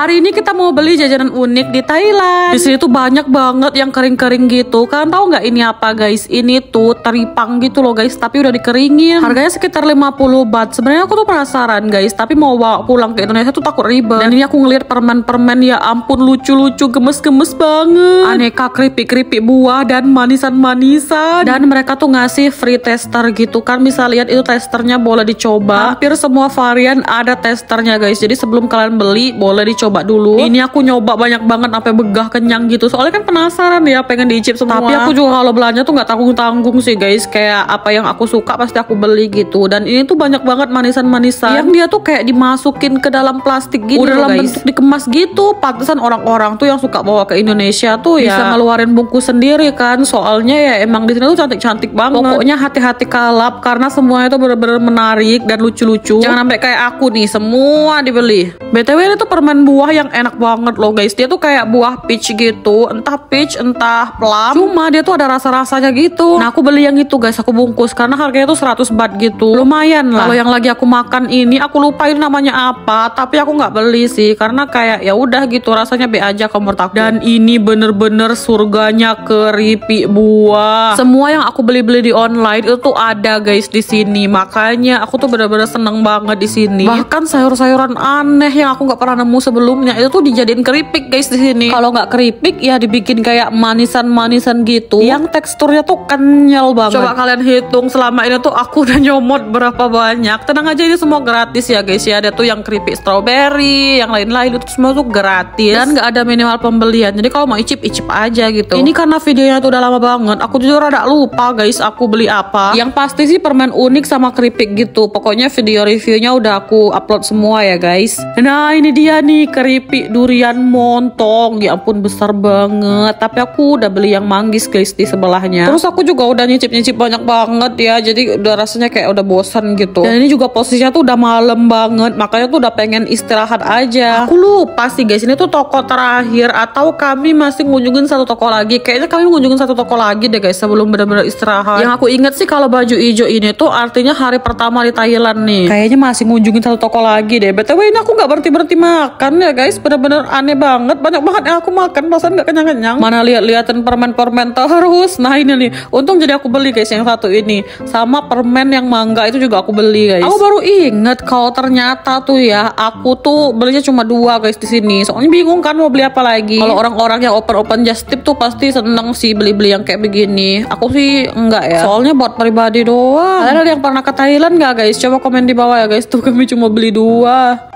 hari ini kita mau beli jajanan unik di Thailand. Di sini tuh banyak banget yang kering-kering gitu. Kalian tahu nggak ini apa guys? Ini tuh teripang gitu loh guys, tapi udah dikeringin. Harganya sekitar 50 baht. Sebenarnya aku tuh penasaran guys, tapi mau bawa pulang ke Indonesia tuh takut ribet. Dan ini aku ngeliat permen-permen ya ampun lucu-lucu, gemes-gemes banget. Aneka keripik-keripik buah dan manisan-manisan. Dan mereka tuh ngasih free tester gitu kan. Bisa lihat itu testernya boleh dicoba. Hampir semua varian ada testernya guys. Jadi sebelum kalian beli boleh dicoba coba dulu ini aku nyoba banyak banget sampai begah kenyang gitu soalnya kan penasaran ya pengen diicip semua tapi aku juga kalau belanja tuh nggak tanggung tanggung sih guys kayak apa yang aku suka pasti aku beli gitu dan ini tuh banyak banget manisan-manisan yang dia tuh kayak dimasukin ke dalam plastik gitu udah dalam guys. bentuk dikemas gitu pantesan orang-orang tuh yang suka bawa ke Indonesia tuh ya bisa ngeluarin bungkus sendiri kan soalnya ya emang di sini tuh cantik-cantik banget pokoknya hati-hati kalap karena semuanya tuh bener-bener menarik dan lucu-lucu jangan sampai kayak aku nih semua dibeli btw itu permen buah buah yang enak banget loh guys dia tuh kayak buah peach gitu entah peach entah plum cuma dia tuh ada rasa-rasanya gitu nah aku beli yang itu guys aku bungkus karena harganya tuh 100 bat gitu lumayan lah kalau yang lagi aku makan ini aku lupain namanya apa tapi aku nggak beli sih karena kayak ya udah gitu rasanya be aja menurut aku dan ini bener-bener surganya keripik buah semua yang aku beli-beli di online itu ada guys di sini makanya aku tuh bener-bener seneng banget di sini bahkan sayur-sayuran aneh yang aku nggak pernah nemu sebelum sebelumnya itu tuh dijadiin keripik guys di sini. Kalau nggak keripik ya dibikin kayak manisan-manisan gitu. Yang teksturnya tuh kenyal banget. Coba kalian hitung selama ini tuh aku udah nyomot berapa banyak. Tenang aja ini semua gratis ya guys ya. Ada tuh yang keripik strawberry, yang lain-lain itu semua tuh gratis dan nggak ada minimal pembelian. Jadi kalau mau icip icip aja gitu. Ini karena videonya tuh udah lama banget. Aku jujur rada lupa guys aku beli apa. Yang pasti sih permen unik sama keripik gitu. Pokoknya video reviewnya udah aku upload semua ya guys. Nah ini dia nih keripik durian montong ya ampun besar banget tapi aku udah beli yang manggis guys di sebelahnya terus aku juga udah nyicip nyicip banyak banget ya jadi udah rasanya kayak udah bosan gitu dan ini juga posisinya tuh udah malam banget makanya tuh udah pengen istirahat aja aku lupa sih guys ini tuh toko terakhir atau kami masih ngunjungin satu toko lagi kayaknya kami ngunjungin satu toko lagi deh guys sebelum bener-bener istirahat yang aku inget sih kalau baju hijau ini tuh artinya hari pertama di Thailand nih kayaknya masih ngunjungin satu toko lagi deh btw ini aku nggak berhenti berhenti makan ya guys bener-bener aneh banget banyak banget yang aku makan perasaan gak kenyang-kenyang mana lihat lihatin permen-permen terus nah ini nih untung jadi aku beli guys yang satu ini sama permen yang mangga itu juga aku beli guys aku baru inget kalau ternyata tuh ya aku tuh belinya cuma dua guys di sini soalnya bingung kan mau beli apa lagi kalau orang-orang yang open-open just tip tuh pasti seneng sih beli-beli yang kayak begini aku sih enggak ya soalnya buat pribadi doang ada yang pernah ke Thailand gak guys coba komen di bawah ya guys tuh kami cuma beli dua